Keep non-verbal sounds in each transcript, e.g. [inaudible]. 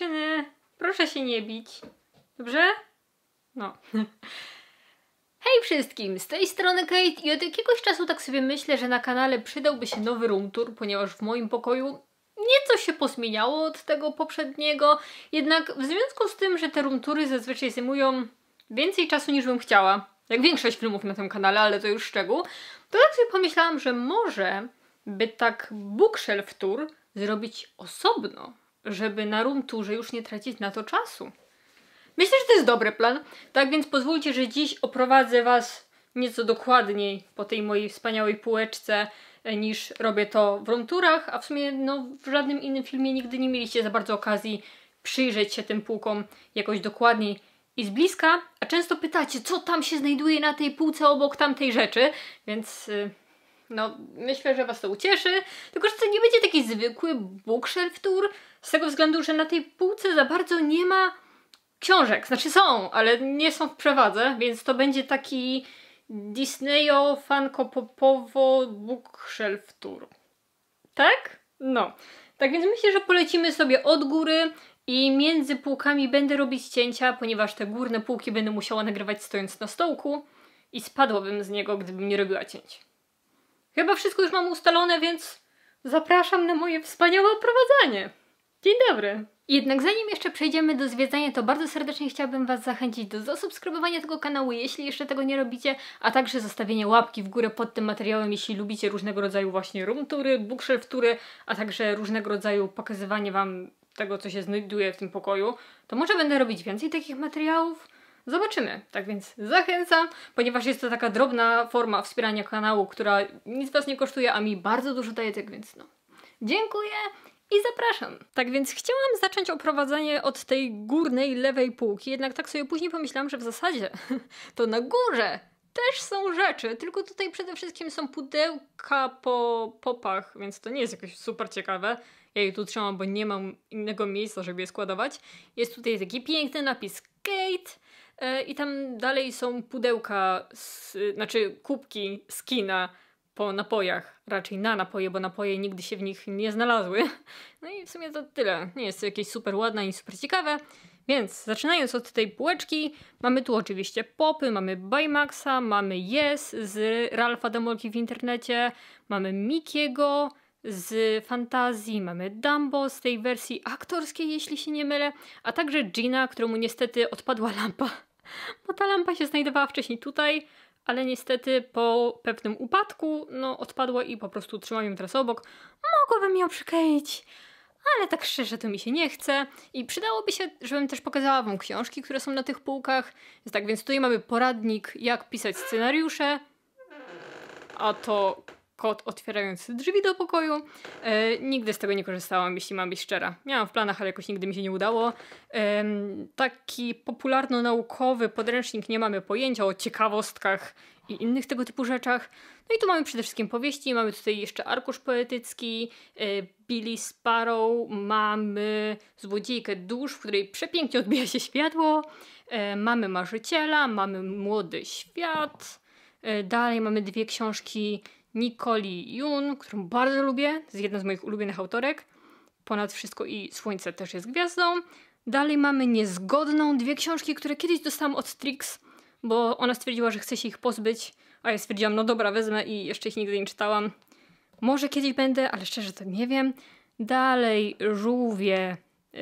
Dziewczyny, proszę się nie bić. Dobrze? No. [laughs] Hej wszystkim, z tej strony Kate i od jakiegoś czasu tak sobie myślę, że na kanale przydałby się nowy room tour, ponieważ w moim pokoju nieco się posmieniało od tego poprzedniego, jednak w związku z tym, że te room tury zazwyczaj zajmują więcej czasu niż bym chciała, jak większość filmów na tym kanale, ale to już szczegół, to tak sobie pomyślałam, że może by tak bookshelf tour zrobić osobno, żeby na room tourze już nie tracić na to czasu. Myślę, że to jest dobry plan, tak więc pozwólcie, że dziś oprowadzę Was nieco dokładniej po tej mojej wspaniałej półeczce e, niż robię to w room tourach, a w sumie no, w żadnym innym filmie nigdy nie mieliście za bardzo okazji przyjrzeć się tym półkom jakoś dokładniej i z bliska, a często pytacie, co tam się znajduje na tej półce obok tamtej rzeczy, więc... Yy no, myślę, że Was to ucieszy. Tylko, że to nie będzie taki zwykły bookshelf tour, z tego względu, że na tej półce za bardzo nie ma książek. Znaczy są, ale nie są w przewadze, więc to będzie taki Disneyo fankopopowo bookshelf tour. Tak? No. Tak więc myślę, że polecimy sobie od góry i między półkami będę robić cięcia, ponieważ te górne półki będę musiała nagrywać stojąc na stołku i spadłabym z niego, gdybym nie robiła cięć. Chyba wszystko już mam ustalone, więc zapraszam na moje wspaniałe oprowadzanie. Dzień dobry! Jednak zanim jeszcze przejdziemy do zwiedzania, to bardzo serdecznie chciałabym Was zachęcić do zasubskrybowania tego kanału, jeśli jeszcze tego nie robicie, a także zostawienia łapki w górę pod tym materiałem, jeśli lubicie różnego rodzaju właśnie roomtury, bookshelftury, a także różnego rodzaju pokazywanie Wam tego, co się znajduje w tym pokoju, to może będę robić więcej takich materiałów. Zobaczymy. Tak więc zachęcam, ponieważ jest to taka drobna forma wspierania kanału, która nic Was nie kosztuje, a mi bardzo dużo daje, tak więc no. Dziękuję i zapraszam. Tak więc chciałam zacząć oprowadzenie od tej górnej lewej półki, jednak tak sobie później pomyślałam, że w zasadzie [laughs] to na górze też są rzeczy, tylko tutaj przede wszystkim są pudełka po popach, więc to nie jest jakoś super ciekawe. Ja je tu trzymam, bo nie mam innego miejsca, żeby je składować. Jest tutaj taki piękny napis Kate, E, i tam dalej są pudełka, z, znaczy kubki z kina po napojach, raczej na napoje, bo napoje nigdy się w nich nie znalazły. No i w sumie to tyle. Nie jest to jakieś super ładne i super ciekawe. Więc zaczynając od tej półeczki, mamy tu oczywiście popy, mamy Baymaxa, mamy Yes z Ralfa Demolki w internecie, mamy Mikiego z Fantazji, mamy Dumbo z tej wersji aktorskiej, jeśli się nie mylę, a także Gina, któremu niestety odpadła lampa. Bo ta lampa się znajdowała wcześniej tutaj, ale niestety po pewnym upadku no, odpadła i po prostu trzymam ją teraz obok. Mogłabym ją przykleić, ale tak szczerze to mi się nie chce. I przydałoby się, żebym też pokazała wam książki, które są na tych półkach. Więc tak, więc tutaj mamy poradnik, jak pisać scenariusze. A to Kot otwierając drzwi do pokoju. E, nigdy z tego nie korzystałam, jeśli mam być szczera. Miałam w planach, ale jakoś nigdy mi się nie udało. E, taki popularno-naukowy podręcznik Nie mamy pojęcia o ciekawostkach i innych tego typu rzeczach. No i tu mamy przede wszystkim powieści, mamy tutaj jeszcze arkusz poetycki, e, Billy Sparrow, mamy złodziejkę dusz, w której przepięknie odbija się światło, e, mamy marzyciela, mamy młody świat, e, dalej mamy dwie książki Nicoli Jun, którą bardzo lubię, jest jedna z moich ulubionych autorek. Ponad wszystko i Słońce też jest gwiazdą. Dalej mamy Niezgodną, dwie książki, które kiedyś dostałam od Strix, bo ona stwierdziła, że chce się ich pozbyć, a ja stwierdziłam, no dobra, wezmę i jeszcze ich nigdy nie czytałam. Może kiedyś będę, ale szczerze to nie wiem. Dalej Żółwie yy,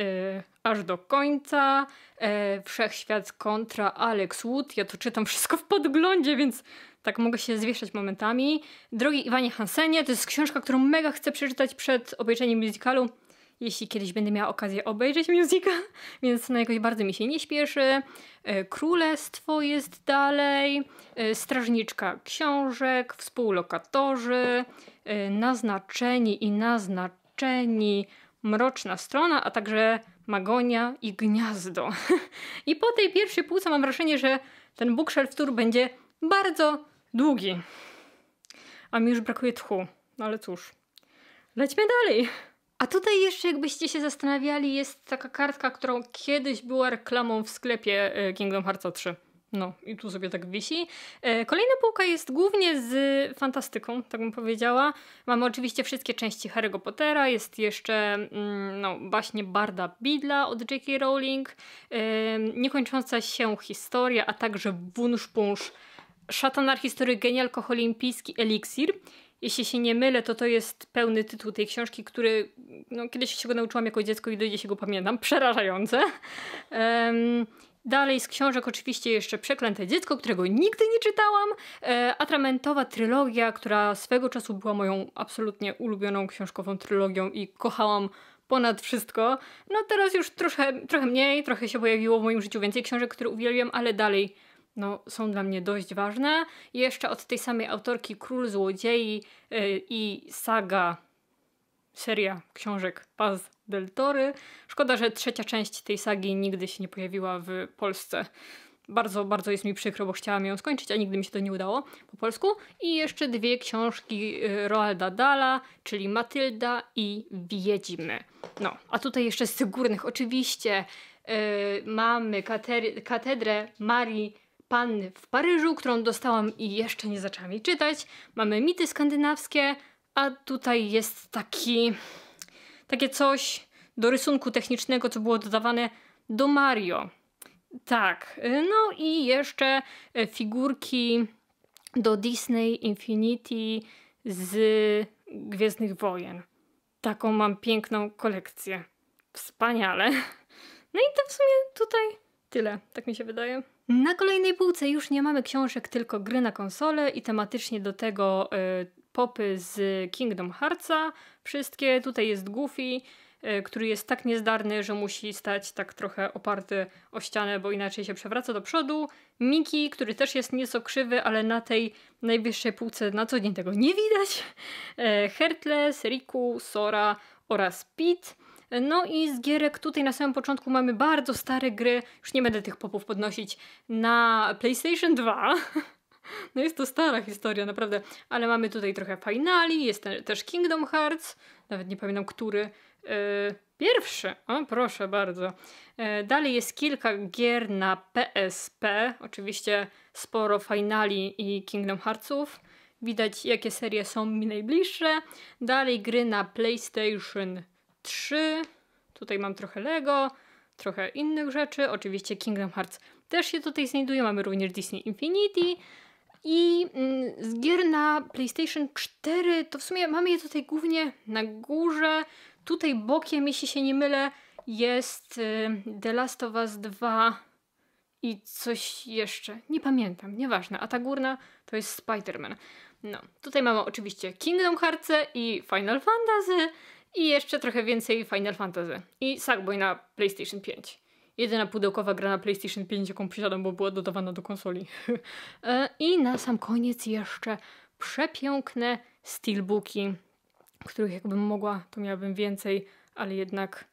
aż do końca. E, Wszechświat kontra Alex Wood. Ja to czytam wszystko w podglądzie, więc tak mogę się zwieszać momentami. Drogi Iwanie Hansenie, to jest książka, którą mega chcę przeczytać przed obejrzeniem musicalu. Jeśli kiedyś będę miała okazję obejrzeć musical, [laughs] więc na jakoś bardzo mi się nie śpieszy. E, Królestwo jest dalej, e, strażniczka książek, współlokatorzy, e, naznaczeni i naznaczeni Mroczna strona, a także Magonia i Gniazdo. [laughs] I po tej pierwszej półce mam wrażenie, że ten bookshelf tour będzie bardzo długi. A mi już brakuje tchu, no ale cóż. Lećmy dalej. A tutaj jeszcze, jakbyście się zastanawiali, jest taka kartka, którą kiedyś była reklamą w sklepie y, Kingdom Hearts 3. No, i tu sobie tak wisi. E, kolejna półka jest głównie z fantastyką, tak bym powiedziała. Mamy oczywiście wszystkie części Harry'ego Pottera, jest jeszcze mm, no, właśnie Barda Bidla od J.K. Rowling, e, niekończąca się historia, a także Wunszpunsz, Szatanar historii, genialko alkoholimpijski, Eliksir. Jeśli się nie mylę, to to jest pełny tytuł tej książki, który no, kiedyś się go nauczyłam jako dziecko i do się go pamiętam. [laughs] Przerażające. Um, Dalej z książek oczywiście jeszcze Przeklęte dziecko, którego nigdy nie czytałam, e, atramentowa trylogia, która swego czasu była moją absolutnie ulubioną książkową trylogią i kochałam ponad wszystko. No teraz już trochę, trochę mniej, trochę się pojawiło w moim życiu więcej książek, które uwielbiam, ale dalej no, są dla mnie dość ważne. Jeszcze od tej samej autorki Król Złodziei e, i saga, seria książek Paz del Tory. Szkoda, że trzecia część tej sagi nigdy się nie pojawiła w Polsce. Bardzo, bardzo jest mi przykro, bo chciałam ją skończyć, a nigdy mi się to nie udało po polsku. I jeszcze dwie książki y, Roalda Dala, czyli Matylda i Wiedźmy. No, a tutaj jeszcze z tych górnych oczywiście yy, mamy katedrę Marii Panny w Paryżu, którą dostałam i jeszcze nie zaczęłam jej czytać. Mamy mity skandynawskie, a tutaj jest taki takie coś do rysunku technicznego, co było dodawane do Mario. Tak, y, no i jeszcze y, figurki do Disney Infinity z Gwiezdnych Wojen. Taką mam piękną kolekcję. Wspaniale. [laughs] No i to w sumie tutaj tyle, tak mi się wydaje. Na kolejnej półce już nie mamy książek, tylko gry na konsole i tematycznie do tego y, popy z Kingdom Heartsa. Wszystkie. Tutaj jest Goofy, e, który jest tak niezdarny, że musi stać tak trochę oparty o ścianę, bo inaczej się przewraca do przodu. Miki, który też jest nieco krzywy, ale na tej najwyższej półce na co dzień tego nie widać. E, Hertles, Riku, Sora oraz Pete. No i z gierek tutaj na samym początku mamy bardzo stare gry, już nie będę tych popów podnosić, na PlayStation 2. [laughs] No jest to stara historia, naprawdę. Ale mamy tutaj trochę finali, jest też Kingdom Hearts, nawet nie pamiętam który. E, pierwszy, o proszę bardzo. E, dalej jest kilka gier na PSP, oczywiście sporo finali i Kingdom Heartsów. Widać jakie serie są mi najbliższe. Dalej gry na PlayStation 3. Tutaj mam trochę Lego, trochę innych rzeczy. Oczywiście Kingdom Hearts też się tutaj znajduje. Mamy również Disney Infinity. I mm, z gier na PlayStation 4 to w sumie mamy je tutaj głównie na górze. Tutaj bokiem, jeśli się nie mylę, jest y, The Last of Us 2 i coś jeszcze. Nie pamiętam, nieważne. A ta górna to jest Spider-Man. No, tutaj mamy oczywiście Kingdom Hearts i Final Fantasy i jeszcze trochę więcej Final Fantasy i Sackboy na PlayStation 5 jedyna pudełkowa gra na PlayStation 5, jaką posiadam, bo była dodawana do konsoli. [laughs] E, I na sam koniec jeszcze przepiękne steelbooki, których jakbym mogła, to miałabym więcej, ale jednak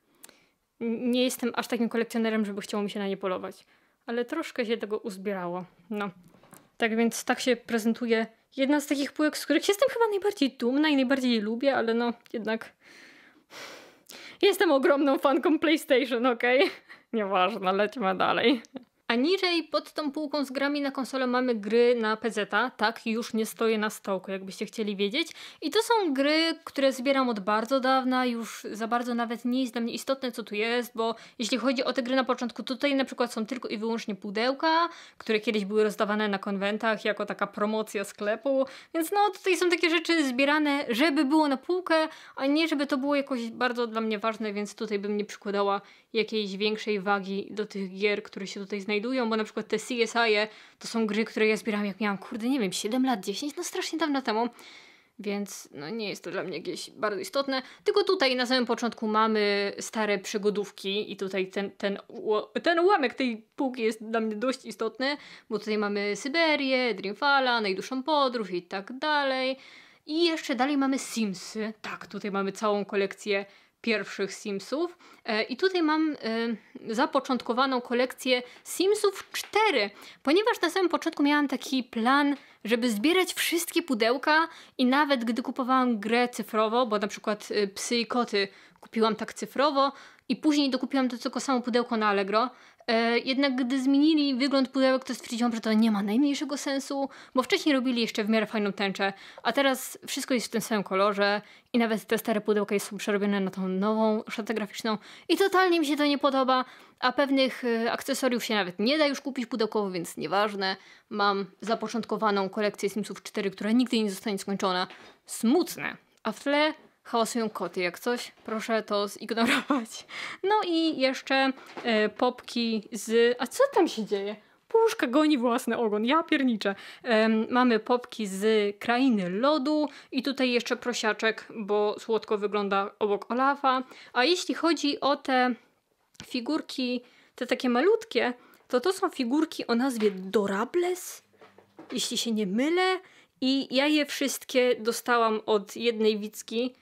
nie jestem aż takim kolekcjonerem, żeby chciało mi się na nie polować. Ale troszkę się tego uzbierało. No. Tak więc tak się prezentuje jedna z takich półek, z których jestem chyba najbardziej dumna i najbardziej je lubię, ale no jednak jestem ogromną fanką PlayStation, okej? Okay? Nieważne, lećmy dalej. A niżej pod tą półką z grami na konsolę mamy gry na PZ. Tak, już nie stoję na stołku, jakbyście chcieli wiedzieć. I to są gry, które zbieram od bardzo dawna, już za bardzo nawet nie jest dla mnie istotne, co tu jest, bo jeśli chodzi o te gry na początku, tutaj na przykład są tylko i wyłącznie pudełka, które kiedyś były rozdawane na konwentach jako taka promocja sklepu. Więc no, tutaj są takie rzeczy zbierane, żeby było na półkę, a nie żeby to było jakoś bardzo dla mnie ważne, więc tutaj bym nie przykładała jakiejś większej wagi do tych gier, które się tutaj znajdują znajdują, bo na przykład te CSI -e to są gry, które ja zbierałam jak miałam, kurde, nie wiem, 7 lat, 10, no strasznie dawno temu. Więc no, nie jest to dla mnie jakieś bardzo istotne. Tylko tutaj na samym początku mamy stare przygodówki i tutaj ten, ten, ten ułamek tej półki jest dla mnie dość istotny, bo tutaj mamy Syberię, Dreamfalla, najdłuższą podróż i tak dalej. I jeszcze dalej mamy Simsy. Tak, tutaj mamy całą kolekcję pierwszych Simsów. E, I tutaj mam e, zapoczątkowaną kolekcję Simsów 4, ponieważ na samym początku miałam taki plan, żeby zbierać wszystkie pudełka i nawet gdy kupowałam grę cyfrowo, bo na przykład e, Psy i Koty kupiłam tak cyfrowo i później dokupiłam to tylko samo pudełko na Allegro, E, jednak gdy zmienili wygląd pudełek, to stwierdziłam, że to nie ma najmniejszego sensu, bo wcześniej robili jeszcze w miarę fajną tęczę, a teraz wszystko jest w tym samym kolorze i nawet te stare pudełka są przerobione na tą nową szatę graficzną i totalnie mi się to nie podoba, a pewnych e, akcesoriów się nawet nie da już kupić pudełkowo, więc nieważne. Mam zapoczątkowaną kolekcję Simsów 4, która nigdy nie zostanie skończona. Smutne. A w tle hałasują koty. Jak coś, proszę to zignorować. [laughs] No i jeszcze e, popki z... A co tam się dzieje? Puszka goni własny ogon, ja pierniczę. mamy popki z krainy lodu i tutaj jeszcze prosiaczek, bo słodko wygląda obok Olafa. A jeśli chodzi o te figurki, te takie malutkie, to to są figurki o nazwie Dorables, jeśli się nie mylę. I ja je wszystkie dostałam od jednej widzki,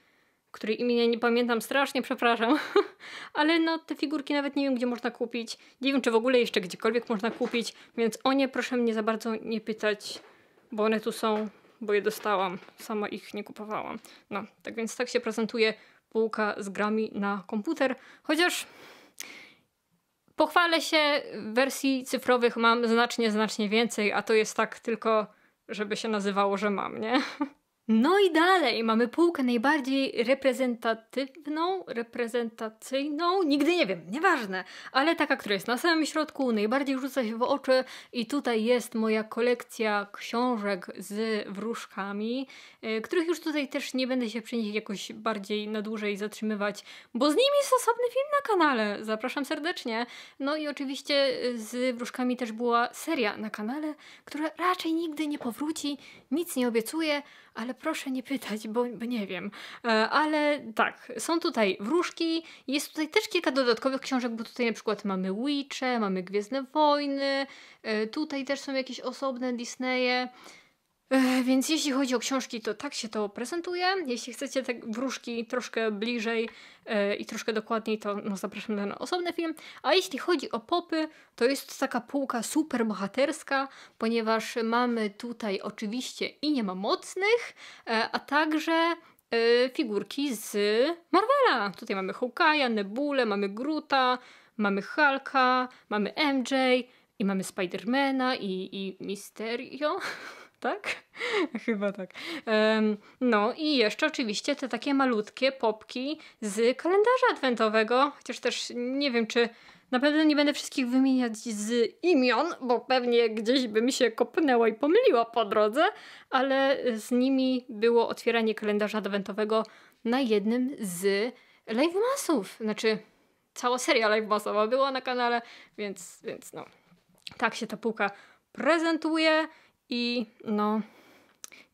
której imienia nie pamiętam, strasznie przepraszam, [laughs] ale no te figurki nawet nie wiem gdzie można kupić, nie wiem czy w ogóle jeszcze gdziekolwiek można kupić, więc o nie proszę mnie za bardzo nie pytać, bo one tu są, bo je dostałam, sama ich nie kupowałam. No, tak więc tak się prezentuje półka z grami na komputer, chociaż pochwalę się, wersji cyfrowych mam znacznie, znacznie więcej, a to jest tak tylko żeby się nazywało, że mam, nie? [laughs] No i dalej mamy półkę najbardziej reprezentatywną, reprezentacyjną, nigdy nie wiem, nieważne, ale taka, która jest na samym środku, najbardziej rzuca się w oczy i tutaj jest moja kolekcja książek z wróżkami, y, których już tutaj też nie będę się przy nich jakoś bardziej na dłużej zatrzymywać, bo z nimi jest osobny film na kanale, zapraszam serdecznie. No i oczywiście y, z wróżkami też była seria na kanale, która raczej nigdy nie powróci, nic nie obiecuję, ale proszę nie pytać, bo, bo nie wiem. E, ale tak, są tutaj wróżki, jest tutaj też kilka dodatkowych książek, bo tutaj na przykład mamy Witche, mamy Gwiezdne Wojny, e, tutaj też są jakieś osobne Disneye. E, więc jeśli chodzi o książki, to tak się to prezentuje. Jeśli chcecie te wróżki troszkę bliżej yy, i troszkę dokładniej, to no, zapraszam na osobny film. A jeśli chodzi o popy, to jest taka półka super bohaterska, ponieważ mamy tutaj oczywiście i nie ma mocnych, yy, a także yy, figurki z Marvela. Tutaj mamy Hawkeye'a, Nebulę, mamy Gruta, mamy Hulka, mamy MJ i mamy Spidermana i, i Misterio. [laughs] tak? [laughs] Chyba tak. Um, no i jeszcze oczywiście te takie malutkie popki z kalendarza adwentowego, chociaż też nie wiem, czy na pewno nie będę wszystkich wymieniać z imion, bo pewnie gdzieś bym się kopnęła i pomyliła po drodze, ale z nimi było otwieranie kalendarza adwentowego na jednym z live masów. Znaczy, cała seria live masowa była na kanale, więc, więc no, tak się ta półka prezentuje i no,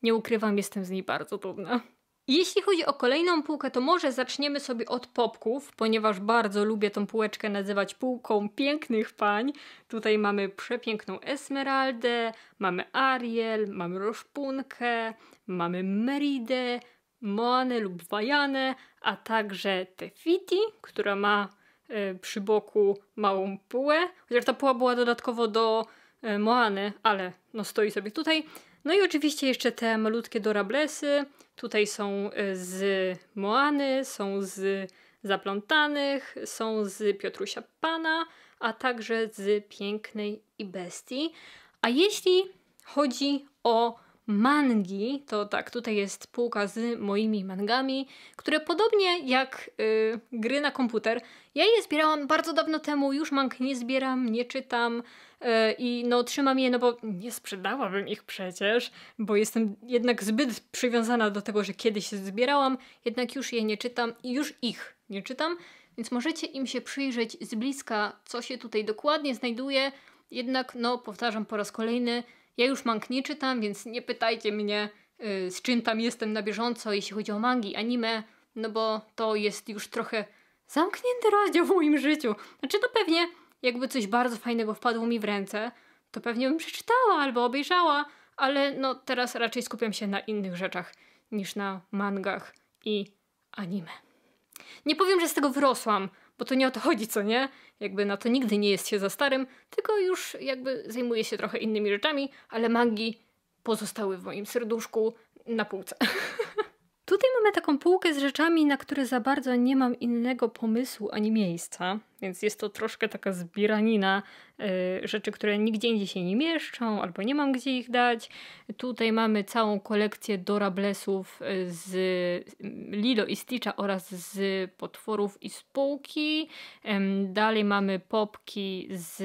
nie ukrywam, jestem z niej bardzo dumna. Jeśli chodzi o kolejną półkę, to może zaczniemy sobie od popków, ponieważ bardzo lubię tą półeczkę nazywać półką pięknych pań. Tutaj mamy przepiękną Esmeraldę, mamy Ariel, mamy Roszpunkę, mamy Meridę, Moanę lub Wajanę, a także Tefiti, która ma y, przy boku małą półę. Chociaż ta puła była dodatkowo do E, Moany, ale no stoi sobie tutaj. No i oczywiście jeszcze te malutkie dorablesy. Tutaj są e, z Moany, są z Zaplątanych, są z Piotrusia Pana, a także z Pięknej i Bestii. A jeśli chodzi o mangi, to tak, tutaj jest półka z moimi mangami, które podobnie jak y, gry na komputer, ja je zbierałam bardzo dawno temu, już mang nie zbieram, nie czytam, i no trzymam je, no bo nie sprzedałabym ich przecież, bo jestem jednak zbyt przywiązana do tego, że kiedyś je zbierałam, jednak już je nie czytam i już ich nie czytam, więc możecie im się przyjrzeć z bliska, co się tutaj dokładnie znajduje, jednak no powtarzam po raz kolejny, ja już mang nie czytam, więc nie pytajcie mnie, y, z czym tam jestem na bieżąco, jeśli chodzi o mangi, anime, no bo to jest już trochę zamknięty rozdział w moim życiu. Znaczy to pewnie jakby coś bardzo fajnego wpadło mi w ręce, to pewnie bym przeczytała albo obejrzała, ale no teraz raczej skupiam się na innych rzeczach niż na mangach i anime. Nie powiem, że z tego wyrosłam, bo to nie o to chodzi, co nie? Jakby na to nigdy nie jest się za starym, tylko już jakby zajmuję się trochę innymi rzeczami, ale mangi pozostały w moim serduszku na półce. [laughs] Tutaj mamy taką półkę z rzeczami, na które za bardzo nie mam innego pomysłu ani miejsca, więc jest to troszkę taka zbieranina e, rzeczy, które nigdzie indziej się nie mieszczą, albo nie mam gdzie ich dać. Tutaj mamy całą kolekcję dorablesów e, z Lilo i Stitcha oraz z potworów i spółki. dalej mamy popki z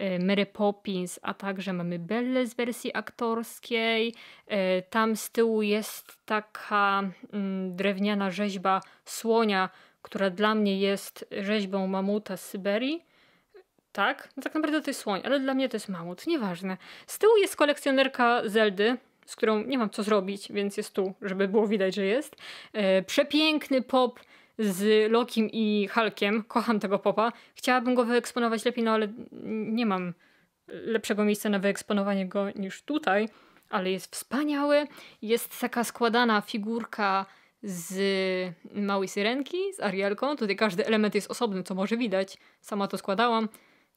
Y, Mary Poppins, a także mamy Belle z wersji aktorskiej. Y, tam z tyłu jest taka mm, drewniana rzeźba słonia, która dla mnie jest rzeźbą mamuta z Syberii. Tak? No tak naprawdę to jest słoń, ale dla mnie to jest mamut, nieważne. Z tyłu jest kolekcjonerka Zeldy, z którą nie mam co zrobić, więc jest tu, żeby było widać, że jest. Y, przepiękny pop z Lokim i Hulkiem, kocham tego popa, chciałabym go wyeksponować lepiej, no ale nie mam lepszego miejsca na wyeksponowanie go niż tutaj, ale jest wspaniały, jest taka składana figurka z małej syrenki, z Arielką, tutaj każdy element jest osobny, co może widać, sama to składałam,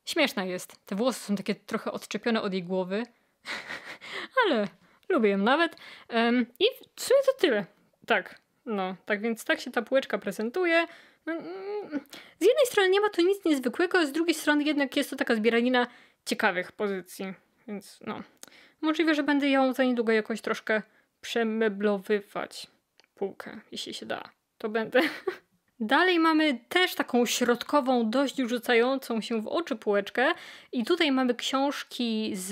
śmieszna jest, te włosy są takie trochę odczepione od jej głowy, [laughs] ale lubię ją nawet um, i w sumie to tyle, tak, no, tak więc tak się ta półeczka prezentuje. No, mm, z jednej strony nie ma to nic niezwykłego, z drugiej strony jednak jest to taka zbieranina ciekawych pozycji. Więc no, możliwe, że będę ją za niedługo jakoś troszkę przemeblowywać. Półkę, jeśli się da. To będę. [laughs] Dalej mamy też taką środkową, dość rzucającą się w oczy półeczkę. I tutaj mamy książki z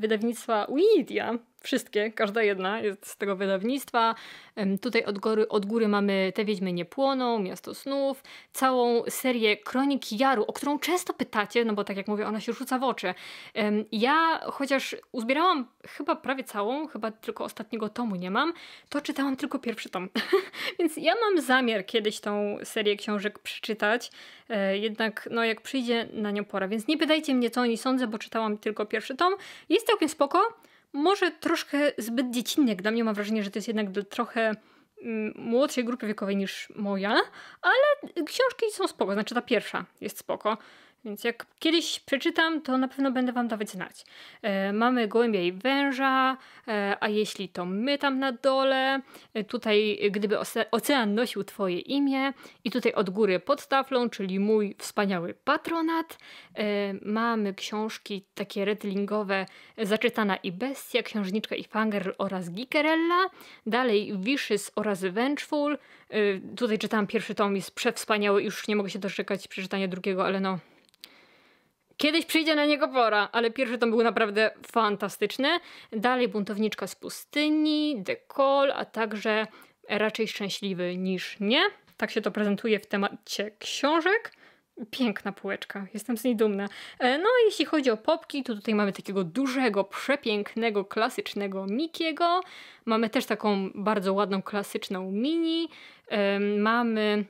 wydawnictwa Wikidia, Wszystkie, każda jedna jest z tego wydawnictwa. Tutaj od góry, od góry mamy Te Wiedźmy Nie Płoną, Miasto Snów, całą serię Kronik Jaru, o którą często pytacie, no bo tak jak mówię, ona się rzuca w oczy. Ja, chociaż uzbierałam chyba prawie całą, chyba tylko ostatniego tomu nie mam, to czytałam tylko pierwszy tom. [laughs] Więc ja mam zamiar kiedyś tą serię książek przeczytać, e, jednak no jak przyjdzie na nią pora. Więc nie pytajcie mnie, co oni sądzę, bo czytałam tylko pierwszy tom. Jest całkiem spoko, może troszkę zbyt dziecinne. Dla mnie mam wrażenie, że to jest jednak do trochę mm, młodszej grupy wiekowej niż moja, ale książki są spoko, znaczy ta pierwsza jest spoko. Więc jak kiedyś przeczytam, to na pewno będę Wam dawać znać. E, mamy gołębia i węża, e, a jeśli to my tam na dole, e, tutaj e, gdyby ocean nosił Twoje imię i tutaj od góry pod taflą, czyli mój wspaniały patronat. E, mamy książki takie retlingowe e, Zaczytana i Bestia, Księżniczka i Fanger oraz Gikerella. Dalej Wishes oraz Vengeful. tutaj czytałam pierwszy tom, jest przewspaniały, już nie mogę się doczekać przeczytania drugiego, ale no Kiedyś przyjdzie na niego pora, ale pierwszy tom był naprawdę fantastyczny. Dalej Buntowniczka z pustyni, Dekol, a także Raczej szczęśliwy niż nie. Tak się to prezentuje w temacie książek. Piękna półeczka, jestem z niej dumna. E, no a jeśli chodzi o popki, to tutaj mamy takiego dużego, przepięknego, klasycznego Mikiego. Mamy też taką bardzo ładną, klasyczną mini. E, mamy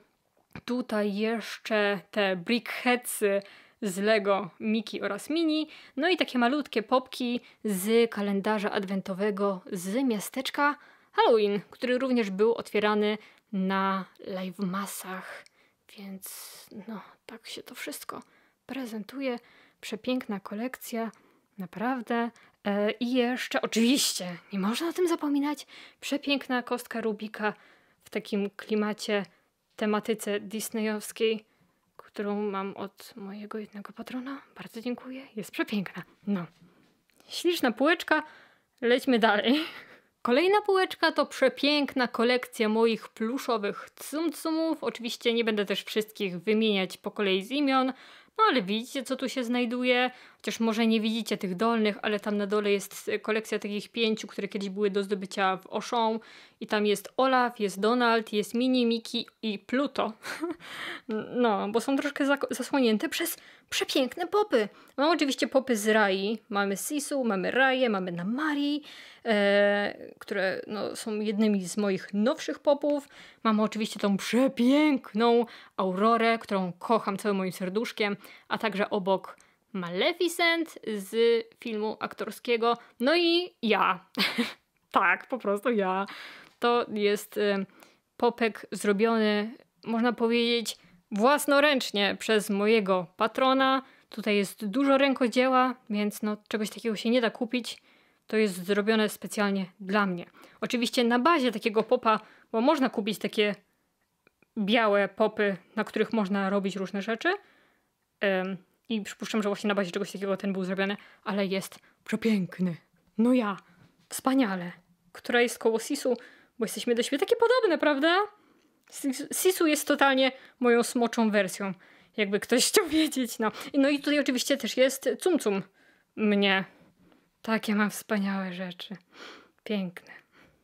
tutaj jeszcze te brickheadsy, z Lego Miki oraz Mini, no i takie malutkie popki z kalendarza adwentowego z miasteczka Halloween, który również był otwierany na live masach. Więc no, tak się to wszystko prezentuje. Przepiękna kolekcja, naprawdę. E, I jeszcze, oczywiście, nie można o tym zapominać, przepiękna kostka Rubika w takim klimacie, tematyce disneyowskiej którą mam od mojego jednego patrona. Bardzo dziękuję, jest przepiękna. No. Śliczna półeczka, lećmy dalej. Kolejna półeczka to przepiękna kolekcja moich pluszowych cumcumów. Oczywiście nie będę też wszystkich wymieniać po kolei z imion, no ale widzicie co tu się znajduje chociaż może nie widzicie tych dolnych, ale tam na dole jest e, kolekcja takich pięciu, które kiedyś były do zdobycia w Oszą i tam jest Olaf, jest Donald, jest Mini, Miki i Pluto. [laughs] no, bo są troszkę zasłonięte przez przepiękne popy. Mamy oczywiście popy z Rai, mamy Sisu, mamy Raje, mamy Namari, e, które no, są jednymi z moich nowszych popów. Mamy oczywiście tą przepiękną Aurorę, którą kocham całym moim serduszkiem, a także obok Maleficent z filmu aktorskiego. No i ja. [laughs] tak, po prostu ja. To jest y, popek zrobiony, można powiedzieć, własnoręcznie przez mojego patrona. Tutaj jest dużo rękodzieła, więc no, czegoś takiego się nie da kupić. To jest zrobione specjalnie dla mnie. Oczywiście na bazie takiego popa, bo można kupić takie białe popy, na których można robić różne rzeczy. I przypuszczam, że właśnie na bazie czegoś takiego ten był zrobiony, ale jest przepiękny. No ja, wspaniale. Która jest koło Sisu, bo jesteśmy do siebie takie podobne, prawda? Sisu jest totalnie moją smoczą wersją, jakby ktoś chciał [laughs] wiedzieć. No, no i tutaj oczywiście też jest Cum Cum mnie. Takie mam wspaniałe rzeczy. Piękne.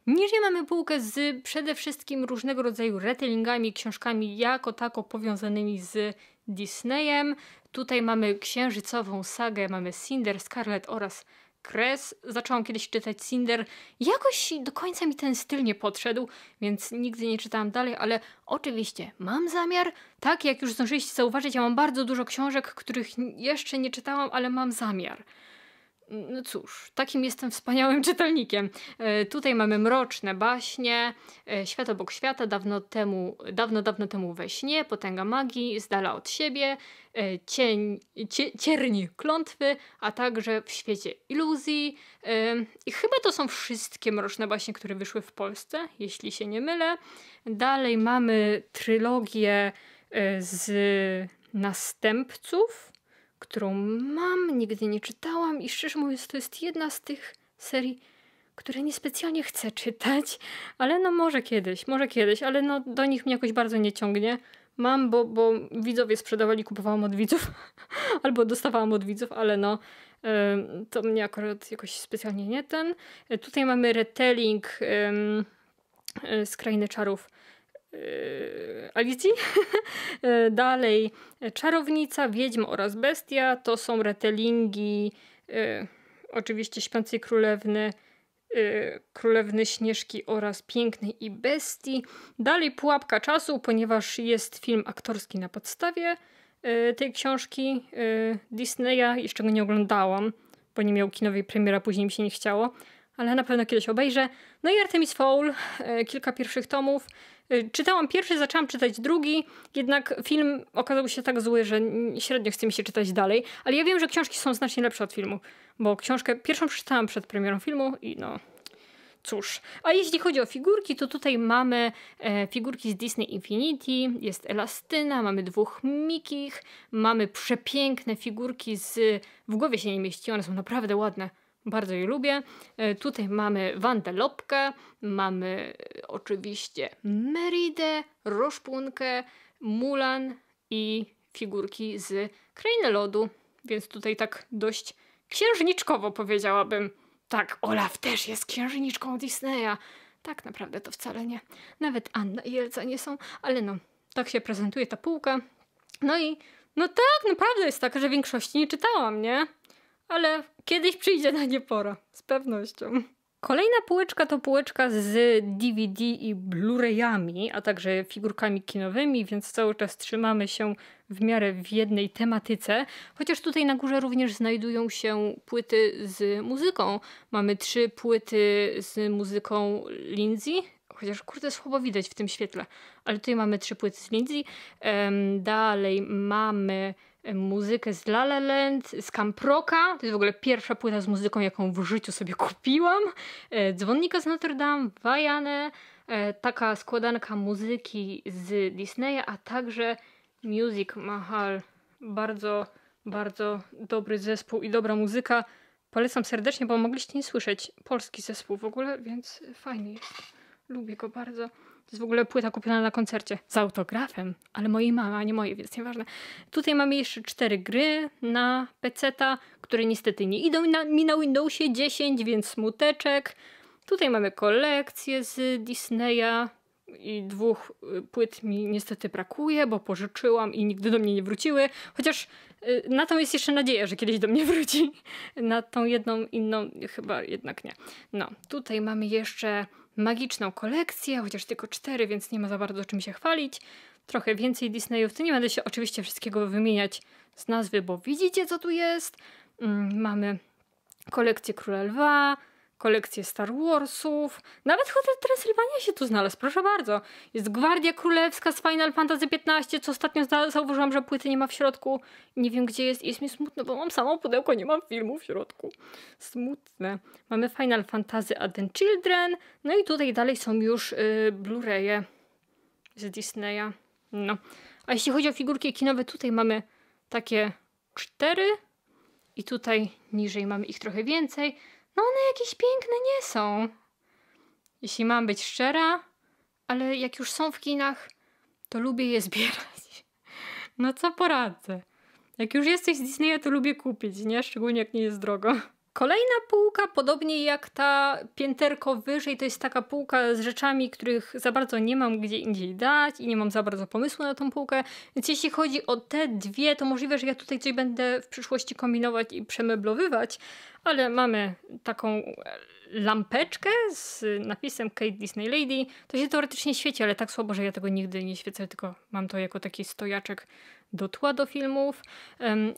Niżej mamy półkę z przede wszystkim różnego rodzaju retellingami, książkami jako tako powiązanymi z Disneyem. Tutaj mamy księżycową sagę, mamy Cinder, Scarlet oraz Kres. Zaczęłam kiedyś czytać Cinder. Jakoś do końca mi ten styl nie podszedł, więc nigdy nie czytałam dalej, ale oczywiście mam zamiar. Tak, jak już zdążyliście zauważyć, ja mam bardzo dużo książek, których jeszcze nie czytałam, ale mam zamiar. No cóż, takim jestem wspaniałym [laughs] czytelnikiem. E, tutaj mamy mroczne baśnie, e, świat obok świata, dawno temu, dawno, dawno temu we śnie, potęga magii, z dala od siebie, e, cień, cie, cierni klątwy, a także w świecie iluzji. I chyba to są wszystkie mroczne baśnie, które wyszły w Polsce, jeśli się nie mylę. Dalej mamy trylogię z następców którą mam, nigdy nie czytałam i szczerze mówiąc, to jest jedna z tych serii, które niespecjalnie chcę czytać, ale no może kiedyś, może kiedyś, ale no do nich mnie jakoś bardzo nie ciągnie. Mam, bo, bo widzowie sprzedawali, kupowałam od widzów, [laughs] albo dostawałam od widzów, ale no to mnie akurat jakoś specjalnie nie ten. E, tutaj mamy retelling e, z Krainy Czarów Yy, Alicji. [laughs] Yy, dalej Czarownica, Wiedźm oraz Bestia. To są retelingi yy, oczywiście Śpiącej Królewny, Królewny Śnieżki oraz Pięknej i Bestii. Dalej Pułapka Czasu, ponieważ jest film aktorski na podstawie tej książki Disneya. Jeszcze go nie oglądałam, bo nie miał kinowej premiera, później mi się nie chciało, ale na pewno kiedyś obejrzę. No i Artemis Fowl, kilka pierwszych tomów. Y, czytałam pierwszy, zaczęłam czytać drugi, jednak film okazał się tak zły, że średnio chce mi się czytać dalej, ale ja wiem, że książki są znacznie lepsze od filmu, bo książkę pierwszą przeczytałam przed premierą filmu i no cóż. A jeśli chodzi o figurki, to tutaj mamy e, figurki z Disney Infinity, jest Elastyna, mamy dwóch Mikich, mamy przepiękne figurki z... w głowie się nie mieści, one są naprawdę ładne bardzo je lubię. E, tutaj mamy Wandelopkę, mamy e, oczywiście Meridę, Roszpunkę, Mulan i figurki z Krainy Lodu, więc tutaj tak dość księżniczkowo powiedziałabym. Tak, Olaf też jest księżniczką Disneya. Tak naprawdę to wcale nie. Nawet Anna i Elza nie są, ale no, tak się prezentuje ta półka. No i, no tak, naprawdę jest tak, że większości nie czytałam, nie? ale kiedyś przyjdzie na nie pora, z pewnością. Kolejna półeczka to półeczka z DVD i Blu-rayami, a także figurkami kinowymi, więc cały czas trzymamy się w miarę w jednej tematyce. Chociaż tutaj na górze również znajdują się płyty z muzyką. Mamy trzy płyty z muzyką Lindsay, chociaż kurde słabo widać w tym świetle, ale tutaj mamy trzy płyty z Lindsay. Um, dalej mamy muzykę z La La Land, z Rocka. to jest w ogóle pierwsza płyta z muzyką, jaką w życiu sobie kupiłam, e, Dzwonnika z Notre Dame, Vajane, e, taka składanka muzyki z Disneya, a także Music Mahal. Bardzo, bardzo dobry zespół i dobra muzyka. Polecam serdecznie, bo mogliście nie słyszeć polski zespół w ogóle, więc fajnie jest. Lubię go bardzo. To jest w ogóle płyta kupiona na koncercie z autografem, ale mojej mamy, a nie mojej, więc nieważne. Tutaj mamy jeszcze cztery gry na PC-ta, które niestety nie idą na, mi na Windowsie 10, więc smuteczek. Tutaj mamy kolekcję z Disneya i dwóch y, płyt mi niestety brakuje, bo pożyczyłam i nigdy do mnie nie wróciły. Chociaż y, na tą jest jeszcze nadzieja, że kiedyś do mnie [laughs] wróci. Na tą jedną, inną chyba jednak nie. No, tutaj mamy jeszcze magiczną kolekcję, chociaż tylko cztery, więc nie ma za bardzo czym się chwalić. Trochę więcej Disneyów, to nie będę się oczywiście wszystkiego wymieniać z nazwy, bo widzicie co tu jest. Mm, mamy kolekcję Króla Lwa, kolekcję Star Warsów. Nawet Hotel Transylwania się tu znalazł, proszę bardzo. Jest Gwardia Królewska z Final Fantasy XV, co ostatnio zauważyłam, że płyty nie ma w środku. Nie wiem gdzie jest i jest mi smutno, bo mam samo pudełko, nie mam filmu w środku. Smutne. Mamy Final Fantasy Advent Children, no i tutaj dalej są już yy, Blu-raye z Disneya. No. A jeśli chodzi o figurki kinowe, tutaj mamy takie cztery i tutaj niżej mamy ich trochę więcej. No one jakieś piękne nie są. Jeśli mam być szczera, ale jak już są w kinach, to lubię je [laughs] zbierać. No co poradzę? Jak już jesteś z Disneya, to lubię kupić, nie? Szczególnie jak nie jest drogo. Kolejna półka, podobnie jak ta pięterko wyżej, to jest taka półka z rzeczami, których za bardzo nie mam gdzie indziej dać i nie mam za bardzo pomysłu na tą półkę. Więc jeśli chodzi o te dwie, to możliwe, że ja tutaj coś będę w przyszłości kombinować i przemeblowywać, ale mamy taką e, lampeczkę z napisem Kate Disney Lady. To się teoretycznie świeci, ale tak słabo, że ja tego nigdy nie świecę, tylko mam to jako taki stojaczek do tła do filmów.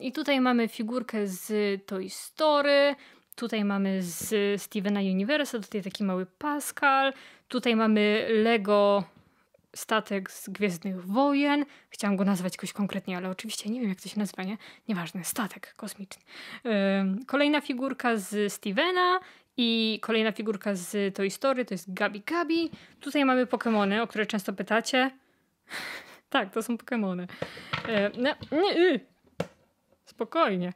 I tutaj mamy figurkę z Toy Story, tutaj mamy z Stevena Universa, tutaj taki mały Pascal, tutaj mamy Lego statek z Gwiezdnych Wojen. Chciałam go nazwać jakoś konkretnie, ale oczywiście nie wiem, jak to się nazywa, nie? Nieważne, statek kosmiczny. Kolejna figurka z Stevena i kolejna figurka z Toy Story, to jest Gabi Gabi. Tutaj mamy Pokémony, o które często pytacie. Tak, to są Pokémony. E, no, y! Spokojnie.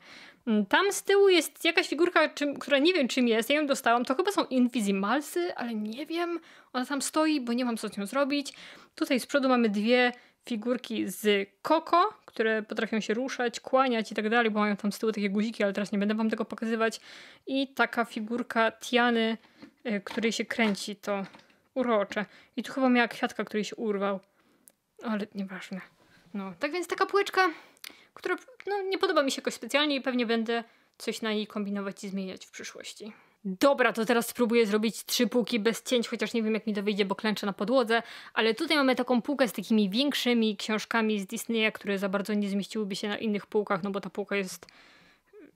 Mm, tam z tyłu jest jakaś figurka, czym, która nie wiem czym jest, ja ją dostałam. To chyba są Inwizimalsy, ale nie wiem. Ona tam stoi, bo nie mam co z nią zrobić. Tutaj z przodu mamy dwie figurki z Koko, które potrafią się ruszać, kłaniać i tak dalej, bo mają tam z tyłu takie guziki, ale teraz nie będę wam tego pokazywać. I taka figurka Tiany, e, której się kręci to urocze. I tu chyba miała kwiatka, której się urwał. Ale nieważne. No, tak więc taka półeczka, która no, nie podoba mi się jakoś specjalnie i pewnie będę coś na niej kombinować i zmieniać w przyszłości. Dobra, to teraz spróbuję zrobić trzy półki bez cięć, chociaż nie wiem jak mi to wyjdzie, bo klęczę na podłodze, ale tutaj mamy taką półkę z takimi większymi książkami z Disneya, które za bardzo nie zmieściłyby się na innych półkach, no bo ta półka jest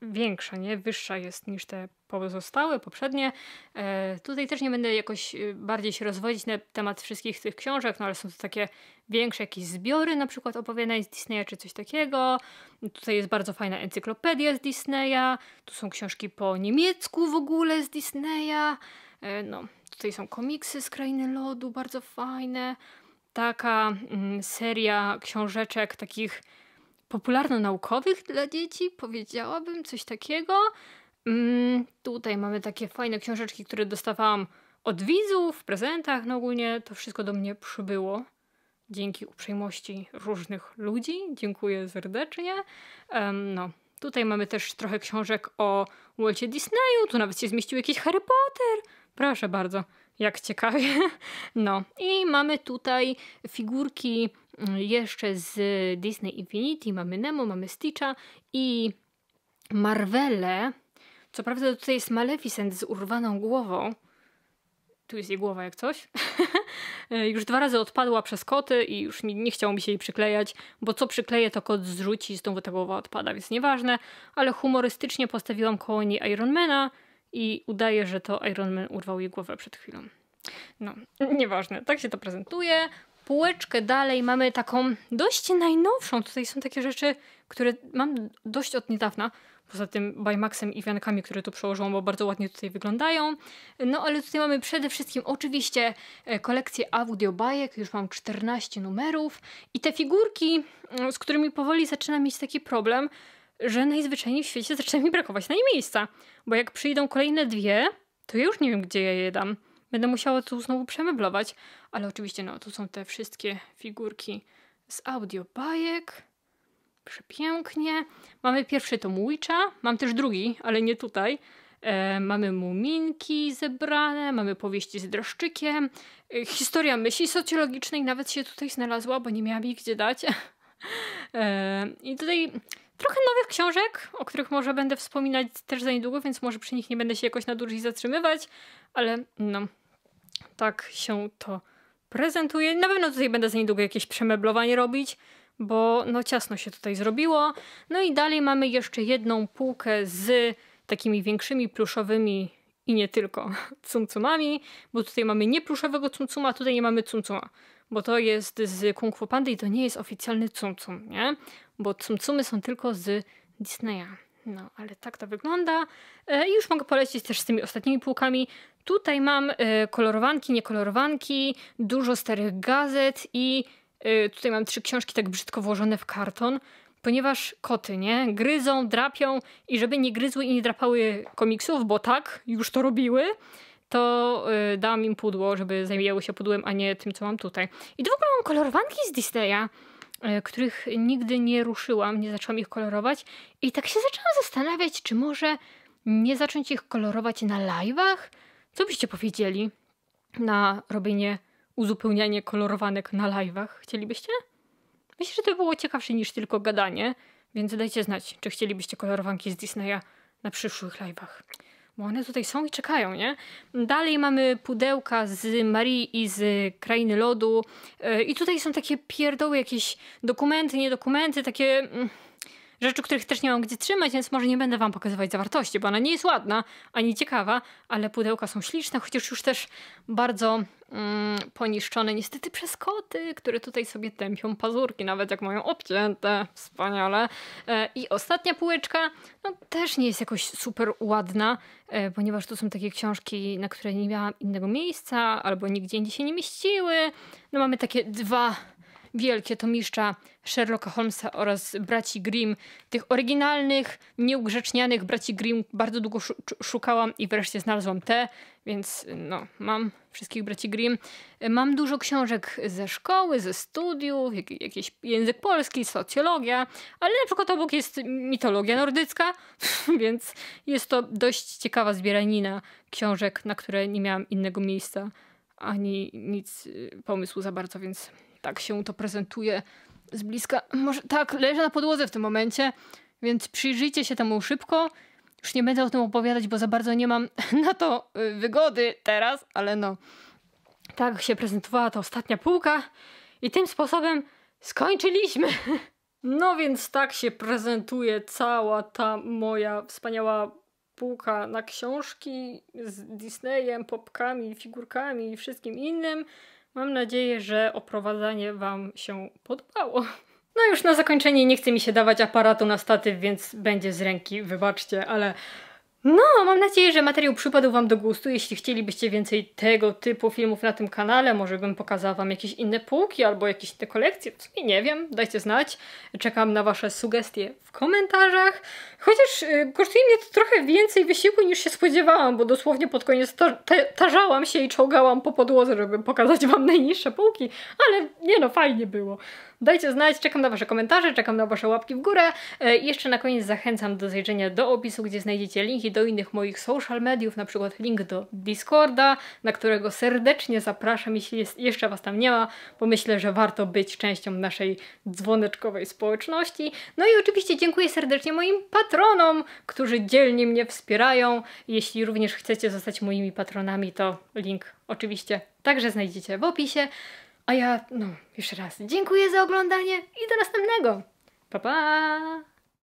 większa, nie? Wyższa jest niż te pozostałe, poprzednie. E, tutaj też nie będę jakoś e, bardziej się rozwodzić na temat wszystkich tych książek, no ale są to takie większe jakieś zbiory, na przykład opowiadań z Disneya czy coś takiego. Tutaj jest bardzo fajna encyklopedia z Disneya, tu są książki po niemiecku w ogóle z Disneya, e, no tutaj są komiksy z Krainy Lodu, bardzo fajne. Taka mm, seria książeczek takich popularno-naukowych dla dzieci, powiedziałabym coś takiego. Mm, tutaj mamy takie fajne książeczki, które dostawałam od widzów, w prezentach, no ogólnie to wszystko do mnie przybyło dzięki uprzejmości różnych ludzi. Dziękuję serdecznie. Um, no. Tutaj mamy też trochę książek o Walcie Disneyu, tu nawet się zmieścił jakiś Harry Potter. Proszę bardzo, jak ciekawie. [laughs] No i mamy tutaj figurki jeszcze z Disney Infinity mamy Nemo, mamy Stitcha i Marvele. Co prawda tutaj jest Maleficent z urwaną głową. Tu jest jej głowa jak coś. [laughs] już dwa razy odpadła przez koty i już nie, nie chciało mi się jej przyklejać, bo co przykleję to kot zrzuci i znowu ta głowa odpada, więc nieważne. Ale humorystycznie postawiłam koło niej Ironmana i udaje, że to Ironman urwał jej głowę przed chwilą. No, nieważne, tak się to prezentuje półeczkę dalej mamy taką dość najnowszą. Tutaj są takie rzeczy, które mam dość od niedawna. Poza tym Baymaxem i wiankami, które tu przełożyłam, bo bardzo ładnie tutaj wyglądają. No ale tutaj mamy przede wszystkim oczywiście e, kolekcję audio bajek, już mam 14 numerów. I te figurki, mm, z którymi powoli zaczyna mieć taki problem, że najzwyczajniej w świecie zaczyna mi brakować na nie miejsca. Bo jak przyjdą kolejne dwie, to ja już nie wiem, gdzie ja je dam. Będę musiała tu znowu przemeblować, ale oczywiście no, tu są te wszystkie figurki z audio bajek. Przepięknie. Mamy pierwszy to Witcha, mam też drugi, ale nie tutaj. E, mamy muminki zebrane, mamy powieści z dreszczykiem, e, historia myśli socjologicznej nawet się tutaj znalazła, bo nie miałam jej gdzie dać. [laughs] E, I tutaj trochę nowych książek, o których może będę wspominać też za niedługo, więc może przy nich nie będę się jakoś na dłużej zatrzymywać, ale no, tak się to prezentuje. Na pewno tutaj będę za niedługo jakieś przemeblowanie robić, bo no ciasno się tutaj zrobiło. No i dalej mamy jeszcze jedną półkę z takimi większymi pluszowymi i nie tylko [laughs] cumcumami, bo tutaj mamy pluszowego cumcuma, tutaj nie mamy cumcuma bo to jest z Kung Fu Panda i to nie jest oficjalny cumcum, nie? Bo cumcumy są tylko z Disneya. No, ale tak to wygląda. E, I już mogę polecić też z tymi ostatnimi półkami. Tutaj mam e, kolorowanki, niekolorowanki, dużo starych gazet i e, tutaj mam trzy książki tak brzydko włożone w karton, ponieważ koty, nie? Gryzą, drapią i żeby nie gryzły i nie drapały komiksów, bo tak, już to robiły, to y, dałam im pudło, żeby zajmiały się pudłem, a nie tym, co mam tutaj. I to w ogóle mam kolorowanki z Disneya, y, których nigdy nie ruszyłam, nie zaczęłam ich kolorować. I tak się zaczęłam zastanawiać, czy może nie zacząć ich kolorować na live'ach? Co byście powiedzieli na robienie, uzupełnianie kolorowanek na live'ach? Chcielibyście? Myślę, że to było ciekawsze niż tylko gadanie, więc dajcie znać, czy chcielibyście kolorowanki z Disneya na przyszłych live'ach bo one tutaj są i czekają, nie? Dalej mamy pudełka z Marii i z Krainy Lodu e, i tutaj są takie pierdoły, jakieś dokumenty, niedokumenty, takie mm, rzeczy, których też nie mam gdzie trzymać, więc może nie będę wam pokazywać zawartości, bo ona nie jest ładna ani ciekawa, ale pudełka są śliczne, chociaż już też bardzo mm, poniszczone niestety przez koty, które tutaj sobie tępią pazurki, nawet jak mają obcięte. Wspaniale. E, I ostatnia półeczka, no też nie jest jakoś super ładna, e, ponieważ tu są takie książki, na które nie miałam innego miejsca, albo nigdzie indziej się nie mieściły. No mamy takie dwa wielkie to mistrza Sherlocka Holmesa oraz braci Grimm. Tych oryginalnych, nieugrzecznianych braci Grimm bardzo długo szukałam i wreszcie znalazłam te, więc no, mam wszystkich braci Grimm. Mam dużo książek ze szkoły, ze studiów, jak, jakiś język polski, socjologia, ale na przykład obok jest mitologia nordycka, [laughs] więc jest to dość ciekawa zbieranina książek, na które nie miałam innego miejsca ani nic y, pomysłu za bardzo, więc tak się to prezentuje z bliska. Może tak, leży na podłodze w tym momencie, więc przyjrzyjcie się temu szybko. Już nie będę o tym opowiadać, bo za bardzo nie mam [laughs] na to y, wygody teraz, ale no. Tak się prezentowała ta ostatnia półka i tym sposobem skończyliśmy. [laughs] No więc tak się prezentuje cała ta moja wspaniała półka na książki z Disneyem, popkami, figurkami i wszystkim innym. Mam nadzieję, że oprowadzanie Wam się podobało. No już na zakończenie nie chce mi się dawać aparatu na statyw, więc będzie z ręki, wybaczcie, ale no, mam nadzieję, że materiał przypadł Wam do gustu. Jeśli chcielibyście więcej tego typu filmów na tym kanale, może bym pokazała Wam jakieś inne półki albo jakieś inne kolekcje, w sumie nie wiem, dajcie znać. Czekam na Wasze sugestie w komentarzach. Chociaż y, kosztuje mnie to trochę więcej wysiłku niż się spodziewałam, bo dosłownie pod koniec tar tarzałam się i czołgałam po podłodze, żeby pokazać Wam najniższe półki, ale nie no, fajnie było. Dajcie znać, czekam na Wasze komentarze, czekam na Wasze łapki w górę. E, I jeszcze na koniec zachęcam do zajrzenia do opisu, gdzie znajdziecie linki do innych moich social mediów, na przykład link do Discorda, na którego serdecznie zapraszam, jeśli jest, jeszcze Was tam nie ma, bo myślę, że warto być częścią naszej dzwoneczkowej społeczności. No i oczywiście dziękuję serdecznie moim patronom, którzy dzielnie mnie wspierają. Jeśli również chcecie zostać moimi patronami, to link oczywiście także znajdziecie w opisie. A ja, no, jeszcze raz dziękuję za oglądanie i do następnego. Pa, pa!